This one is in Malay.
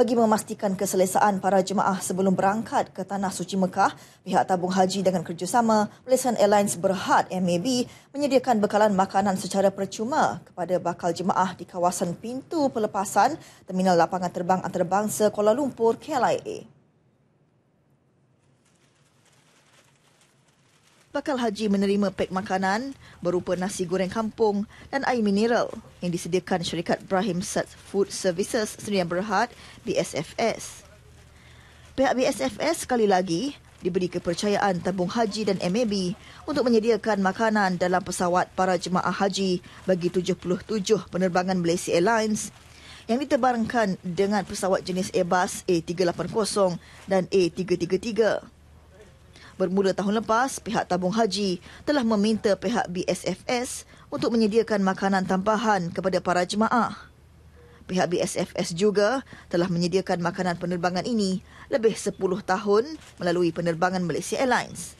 Bagi memastikan keselesaan para jemaah sebelum berangkat ke Tanah Suci Mekah, pihak tabung haji dengan kerjasama Malaysian Airlines Berhad MAB menyediakan bekalan makanan secara percuma kepada bakal jemaah di kawasan pintu pelepasan Terminal Lapangan Terbang Antarabangsa Kuala Lumpur KLIA. bakal haji menerima pek makanan berupa nasi goreng kampung dan air mineral yang disediakan syarikat Ibrahim Sat Food Services Serian Berhad BSFS. Pihak BSFS sekali lagi diberi kepercayaan tabung haji dan MAB untuk menyediakan makanan dalam pesawat para jemaah haji bagi 77 penerbangan Malaysia Airlines yang diterbangkan dengan pesawat jenis Airbus A380 dan A333. Bermula tahun lepas, pihak tabung haji telah meminta pihak BSFS untuk menyediakan makanan tambahan kepada para jemaah. Pihak BSFS juga telah menyediakan makanan penerbangan ini lebih 10 tahun melalui penerbangan Malaysia Airlines.